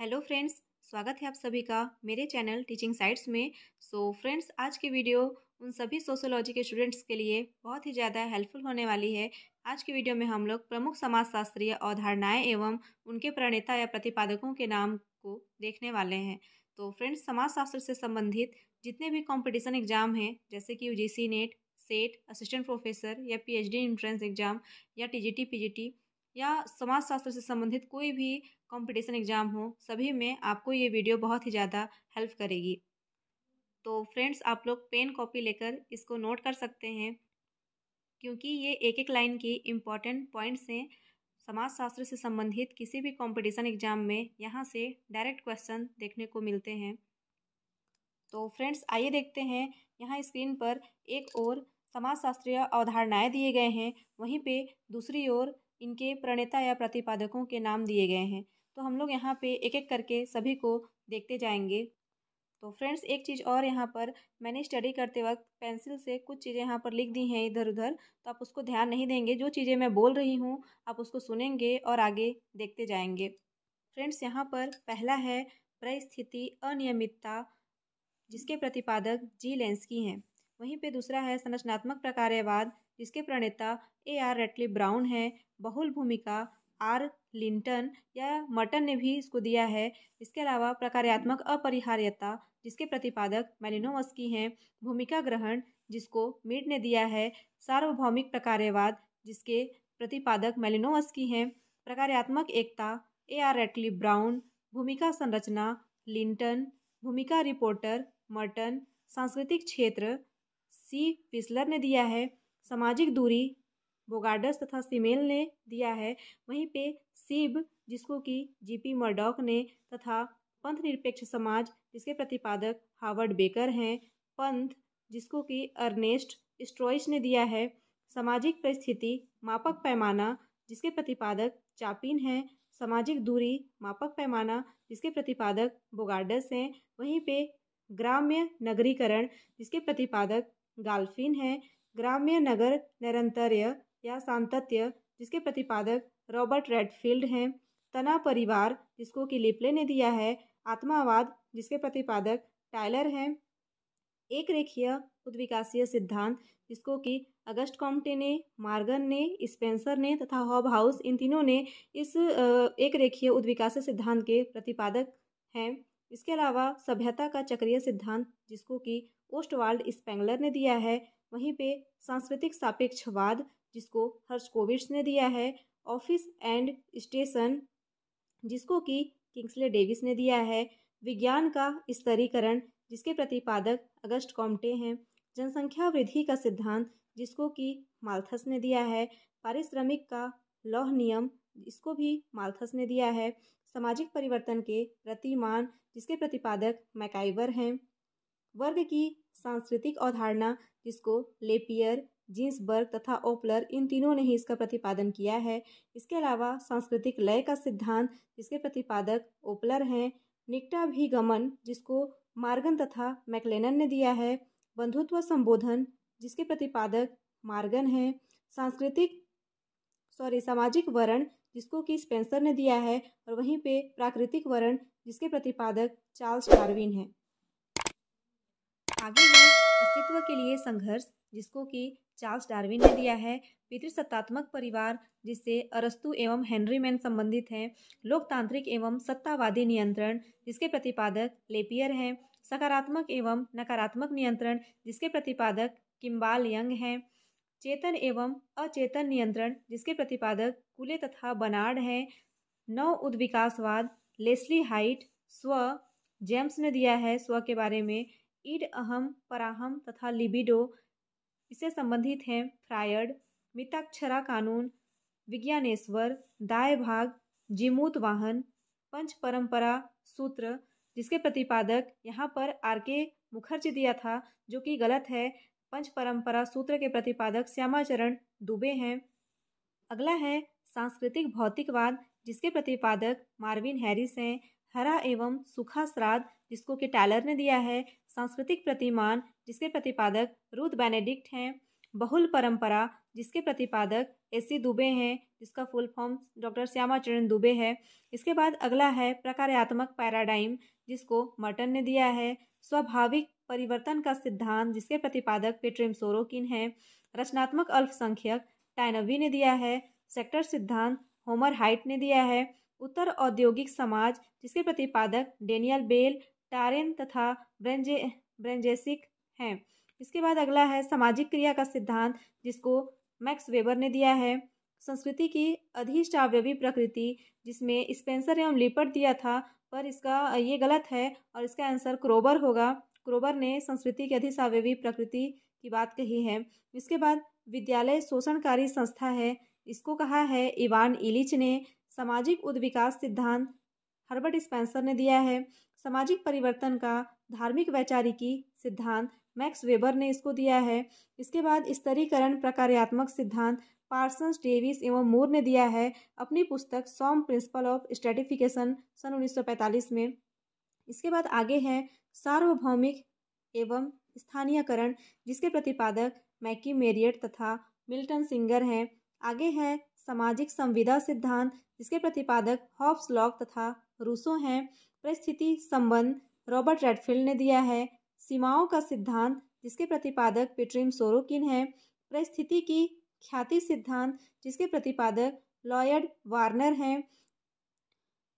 hello friends स्वागत है आप सभी का मेरे चैनल टीचिंग साइट्स में सो so, फ्रेंड्स आज की वीडियो उन सभी सोशोलॉजी के स्टूडेंट्स के लिए बहुत ही ज़्यादा हेल्पफुल होने वाली है आज की वीडियो में हम लोग प्रमुख समाजशास्त्रीय अवधारणाएँ एवं उनके प्रणेता या प्रतिपादकों के नाम को देखने वाले हैं तो फ्रेंड्स समाजशास्त्र से संबंधित जितने भी कॉम्पिटिशन एग्जाम हैं जैसे कि U NET SET assistant professor या पी एच एंट्रेंस एग्जाम या टी जी या समाजशास्त्र से संबंधित कोई भी कंपटीशन एग्ज़ाम हो सभी में आपको ये वीडियो बहुत ही ज़्यादा हेल्प करेगी तो फ्रेंड्स आप लोग पेन कॉपी लेकर इसको नोट कर सकते हैं क्योंकि ये एक एक लाइन की इम्पॉर्टेंट पॉइंट्स हैं समाजशास्त्र से संबंधित किसी भी कंपटीशन एग्जाम में यहाँ से डायरेक्ट क्वेश्चन देखने को मिलते हैं तो फ्रेंड्स आइए देखते हैं यहाँ स्क्रीन पर एक समाज समाजशास्त्रीय अवधारणाएँ दिए गए हैं वहीं पे दूसरी ओर इनके प्रणेता या प्रतिपादकों के नाम दिए गए हैं तो हम लोग यहाँ पे एक एक करके सभी को देखते जाएंगे तो फ्रेंड्स एक चीज़ और यहाँ पर मैंने स्टडी करते वक्त पेंसिल से कुछ चीज़ें यहाँ पर लिख दी हैं इधर उधर तो आप उसको ध्यान नहीं देंगे जो चीज़ें मैं बोल रही हूँ आप उसको सुनेंगे और आगे देखते जाएंगे फ्रेंड्स यहाँ पर पहला है परिस्थिति अनियमितता जिसके प्रतिपादक जी लेंसकी हैं वहीं पे दूसरा है संरचनात्मक प्रकार्यवाद जिसके प्रणेता ए आर रेटली ब्राउन हैं बहुल भूमिका आर लिंटन या मर्टन ने भी इसको दिया है इसके अलावा प्रकार्यात्मक अपरिहार्यता जिसके प्रतिपादक मैलिनोवस्की हैं भूमिका ग्रहण जिसको मीट ने दिया है सार्वभौमिक प्रकार्यवाद जिसके प्रतिपादक मैलिनोवस्की हैं प्रकार्यात्मक एकता ए आर रेटली ब्राउन भूमिका संरचना लिंटन भूमिका रिपोर्टर मर्टन सांस्कृतिक क्षेत्र सी पिसलर ने दिया है सामाजिक दूरी बोगार्डस तथा सिमेल ने दिया है वहीं पे शिव जिसको कि जीपी मर्डॉक ने तथा पंथ निरपेक्ष समाज जिसके प्रतिपादक हावर्ड बेकर हैं पंथ जिसको कि अर्नेस्ट स्ट्रॉइस ने दिया है सामाजिक परिस्थिति मापक पैमाना जिसके प्रतिपादक चापिन हैं सामाजिक दूरी मापक पैमाना जिसके प्रतिपादक बोगार्डस हैं वहीं पे ग्राम्य नगरीकरण जिसके प्रतिपादक गाल्फिन हैं ग्राम्य नगर निरंतर्य या सांतत्य जिसके प्रतिपादक रॉबर्ट रेडफील्ड हैं तना परिवार जिसको कि लिपले ने दिया है आत्मावाद जिसके प्रतिपादक टाइलर हैं एक रेखीय उद्विकासीय सिद्धांत जिसको कि अगस्त कॉम्टे ने मार्गन ने स्पेंसर ने तथा हॉब हाउस इन तीनों ने इस एक रेखीय उद्विकासीय सिद्धांत के प्रतिपादक हैं इसके अलावा सभ्यता का चक्रीय सिद्धांत जिसको कि ओस्टवाल्ड स्पेंगलर ने दिया है वहीं पे सांस्कृतिक सापेक्षवाद जिसको हर्षकोविट्स ने दिया है ऑफिस एंड स्टेशन जिसको कि किंग्सले डेविस ने दिया है विज्ञान का स्तरीकरण जिसके प्रतिपादक अगस्त कॉम्टे हैं जनसंख्या वृद्धि का सिद्धांत जिसको कि माल्थस ने दिया है पारिश्रमिक का लौह नियम इसको भी मालथस ने दिया है सामाजिक परिवर्तन के प्रतिमान जिसके प्रतिपादक मैकाइवर हैं वर्ग की सांस्कृतिक अवधारणा जिसको लेपियर जींसबर्ग तथा ओपलर इन तीनों ने ही इसका प्रतिपादन किया है इसके अलावा सांस्कृतिक लय का सिद्धांत जिसके प्रतिपादक ओपलर हैं निकटाभिगमन जिसको मार्गन तथा मैकलेनन ने दिया है बंधुत्व संबोधन जिसके प्रतिपादक मार्गन हैं सांस्कृतिक सॉरी सामाजिक वर्ण जिसको कि स्पेंसर ने दिया है और वहीं पे प्राकृतिक वर्ण जिसके प्रतिपादक चार्ल्स डार्विन हैं आगे है अस्तित्व के लिए संघर्ष जिसको कि चार्ल्स डार्विन ने दिया है पितृसत्तात्मक परिवार जिससे अरस्तु एवं हेनरी मैन संबंधित हैं लोकतांत्रिक एवं सत्तावादी नियंत्रण जिसके प्रतिपादक लेपियर हैं सकारात्मक एवं नकारात्मक नियंत्रण जिसके प्रतिपादक किम्बाल यंग हैं चेतन एवं अचेतन नियंत्रण जिसके प्रतिपादक कुले तथा बनाड हैं नव उद्विकासवाद लेस्ली हाइट स्व जेम्स ने दिया है स्व के बारे में ईड अहम पराहम तथा लिबिडो इससे संबंधित हैं फ्रायड मिताक्षरा कानून विज्ञानेश्वर दाय भाग जीमूत वाहन पंच परंपरा सूत्र जिसके प्रतिपादक यहाँ पर आर के मुखर्जी दिया था जो कि गलत है पंच परंपरा सूत्र के प्रतिपादक श्यामाचरण दुबे हैं अगला है सांस्कृतिक भौतिकवाद जिसके प्रतिपादक मार्विन हैरिस हैं हरा एवं सूखा श्राद्ध जिसको कि टैलर ने दिया है सांस्कृतिक प्रतिमान जिसके प्रतिपादक रूथ बेनेडिक्ट हैं बहुल परंपरा जिसके प्रतिपादक एस सी दुबे हैं जिसका full form doctor Shyamacharan Dube है इसके बाद अगला है प्रकार्यात्मक पैराडाइम जिसको मर्टन ने दिया है स्वाभाविक परिवर्तन का सिद्धांत जिसके प्रतिपादक पेट्रेम सोरोकिन है रचनात्मक अल्पसंख्यक टाइनवी ने दिया है सेक्टर सिद्धांत होमर हाइट ने दिया है उत्तर औद्योगिक समाज जिसके प्रतिपादक डेनियल बेल टारेन तथा ब्रेंजे ब्रेंजेसिक हैं इसके बाद अगला है सामाजिक क्रिया का सिद्धांत जिसको मैक्स वेबर ने दिया है संस्कृति की अधिष्टावयवी प्रकृति जिसमें स्पेंसर एवं लिपर्ट दिया था पर इसका ये गलत है और इसका आंसर क्रोबर होगा क्रोबर ने संस्कृति की अधिसावयवी प्रकृति की बात कही है इसके बाद विद्यालय शोषणकारी संस्था है इसको कहा है इवान इलिच ने सामाजिक उद्विकास सिद्धांत हर्बर्ट स्पेंसर ने दिया है सामाजिक परिवर्तन का धार्मिक वैचारिकी सिद्धांत मैक्स वेबर ने इसको दिया है इसके बाद स्तरीकरण प्रकार्यात्मक सिद्धांत पार्सन्स डेविस एवं मूर ने दिया है अपनी पुस्तक सॉम प्रिंसिपल ऑफ स्ट्रेटिफिकेशन सन 1945 में इसके बाद आगे है सार्वभौमिक एवं स्थानीयकरण जिसके प्रतिपादक मैकी मेरियट तथा मिल्टन सिंगर हैं आगे है सामाजिक संविदा सिद्धांत जिसके प्रतिपादक हॉब्स लॉक तथा रूसो हैं परिस्थिति संबंध रॉबर्ट रेडफील्ड ने दिया है सीमाओं का सिद्धांत जिसके प्रतिपादक पेट्रीम सोरोकिन हैं परिस्थिति की ख्याति सिद्धांत जिसके प्रतिपादक लॉयड वार्नर हैं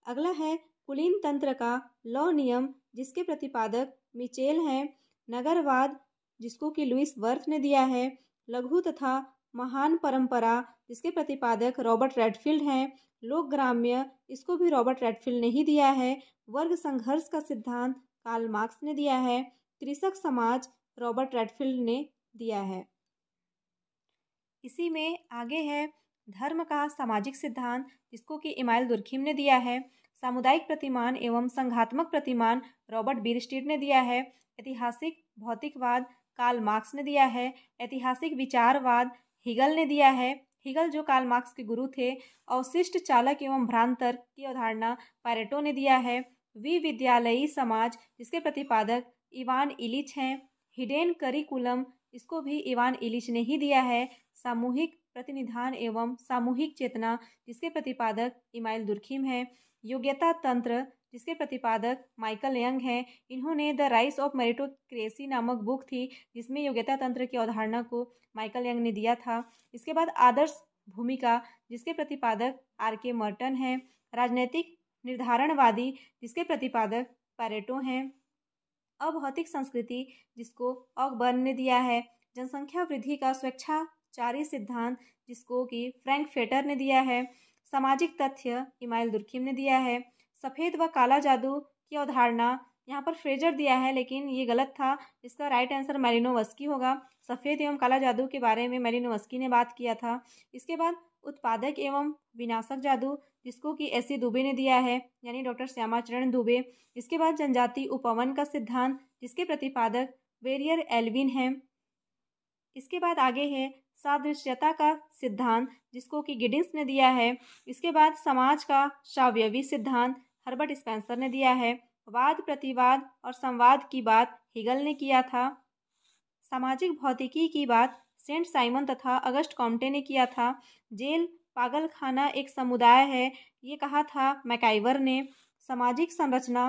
अगला है कुलीन तंत्र का लॉ नियम जिसके प्रतिपादक मिचेल हैं नगरवाद जिसको कि लुइस वर्थ ने दिया है लघु तथा महान परंपरा इसके प्रतिपादक रॉबर्ट रेडफील्ड हैं ग्राम्य इसको भी रॉबर्ट रेडफील्ड ने ही दिया है वर्ग संघर्ष का सिद्धांत कार्ल मार्क्स ने दिया है कृषक समाज रॉबर्ट रेडफील्ड ने दिया है इसी में आगे है धर्म का सामाजिक सिद्धांत जिसको कि इमाइल दुर्खीम ने दिया है सामुदायिक प्रतिमान एवं संघात्मक प्रतिमान रॉबर्ट बीरस्टीड ने दिया है ऐतिहासिक भौतिकवाद कार्ल मार्क्स ने दिया है ऐतिहासिक विचारवाद हिगल ने दिया है हिगल जो काल मार्क्स के गुरु थे अवशिष्ट चालक एवं भ्रांतर की अवधारणा पैरेटो ने दिया है विद्यालयी समाज जिसके प्रतिपादक इवान इलिच हैं हिडेन करिकुलम इसको भी इवान इलिच ने ही दिया है सामूहिक प्रतिनिधान एवं सामूहिक चेतना जिसके प्रतिपादक इमाइल दुर्खीम हैं योग्यता तंत्र जिसके प्रतिपादक माइकल यंग हैं इन्होंने द राइस ऑफ मेरिटोक्रेसी नामक बुक थी जिसमें योग्यता तंत्र की अवधारणा को माइकल यंग ने दिया था इसके बाद आदर्श भूमिका जिसके प्रतिपादक आर के मर्टन हैं राजनैतिक निर्धारणवादी जिसके प्रतिपादक पैरेटो हैं अभौतिक संस्कृति जिसको ऑकबर्न ने दिया है जनसंख्या वृद्धि का स्वेच्छाचारी सिद्धांत जिसको कि फ्रैंक फेटर ने दिया है सामाजिक तथ्य इमाइल दुर्खीम ने दिया है सफ़ेद व काला जादू की अवधारणा यहाँ पर फ्रेजर दिया है लेकिन ये गलत था इसका राइट आंसर मैरिनोवस्की होगा सफ़ेद एवं काला जादू के बारे में मैरिनोवस्की ने बात किया था इसके बाद उत्पादक एवं विनाशक जादू जिसको कि एस दुबे ने दिया है यानी डॉक्टर श्यामाचरण दुबे इसके बाद जनजाति उपवन का सिद्धांत जिसके प्रतिपादक वेरियर एल्विन हैं इसके बाद आगे है सादृश्यता का सिद्धांत जिसको कि गिडिंग्स ने दिया है इसके बाद समाज का शावयवी सिद्धांत हर्बर्ट स्पेंसर ने दिया है वाद प्रतिवाद और संवाद की बात हिगल ने किया था सामाजिक भौतिकी की बात सेंट साइमन तथा अगस्ट कॉम्टे ने किया था जेल पागलखाना एक समुदाय है ये कहा था मैकाइवर ने सामाजिक संरचना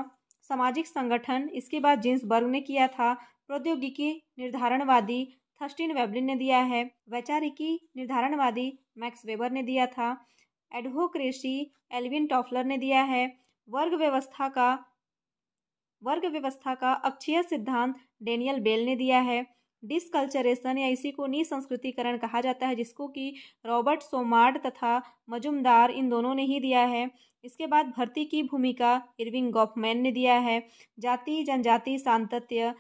सामाजिक संगठन इसके बाद बर्ग ने किया था प्रौद्योगिकी निर्धारणवादी थस्टिन वेबलिन ने दिया है वैचारिकी निर्धारणवादी मैक्स वेबर ने दिया था एडहोक्रेसी एल्विन टॉफलर ने दिया है वर्ग व्यवस्था का वर्ग व्यवस्था का अक्षीय सिद्धांत डेनियल बेल ने दिया है डिसकल्चरेशन या इसी को निसंस्कृतिकरण कहा जाता है जिसको कि रॉबर्ट सोमार्ड तथा मजुमदार इन दोनों ने ही दिया है इसके बाद भर्ती की भूमिका इरविंग गॉफमैन ने दिया है जाति जनजाति सांतत्य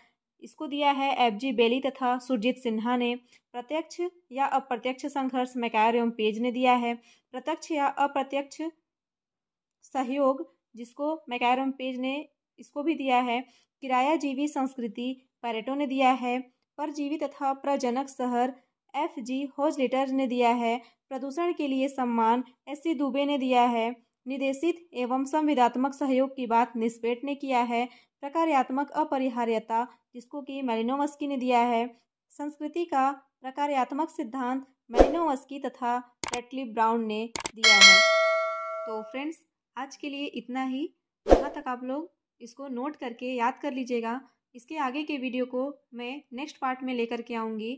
इसको दिया है एफ जी बेली तथा सुरजीत सिन्हा ने प्रत्यक्ष या अप्रत्यक्ष संघर्ष मैकायर एवं पेज ने दिया है प्रत्यक्ष या अप्रत्यक्ष सहयोग जिसको मैकायरम पेज ने इसको भी दिया है किराया जीवी संस्कृति पैरेटो ने दिया है परजीवी तथा प्रजनक शहर एफ जी होजलेटर ने दिया है प्रदूषण के लिए सम्मान एस सी दुबे ने दिया है निदेशित एवं संविधात्मक सहयोग की बात निस्पेट ने किया है प्रकार्यात्मक अपरिहार्यता जिसको कि मेलिनोवस्की ने दिया है संस्कृति का प्रकार्यात्मक सिद्धांत मेलिनोवस्की तथा रेटली ब्राउन ने दिया है तो फ्रेंड्स आज के लिए इतना ही यहाँ तक आप लोग इसको नोट करके याद कर लीजिएगा इसके आगे के वीडियो को मैं नेक्स्ट पार्ट में लेकर के आऊँगी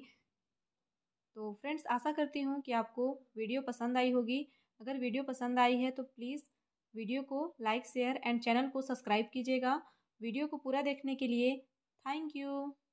तो फ्रेंड्स आशा करती हूँ कि आपको वीडियो पसंद आई होगी अगर वीडियो पसंद आई है तो प्लीज़ वीडियो को लाइक शेयर एंड चैनल को सब्सक्राइब कीजिएगा वीडियो को पूरा देखने के लिए थैंक यू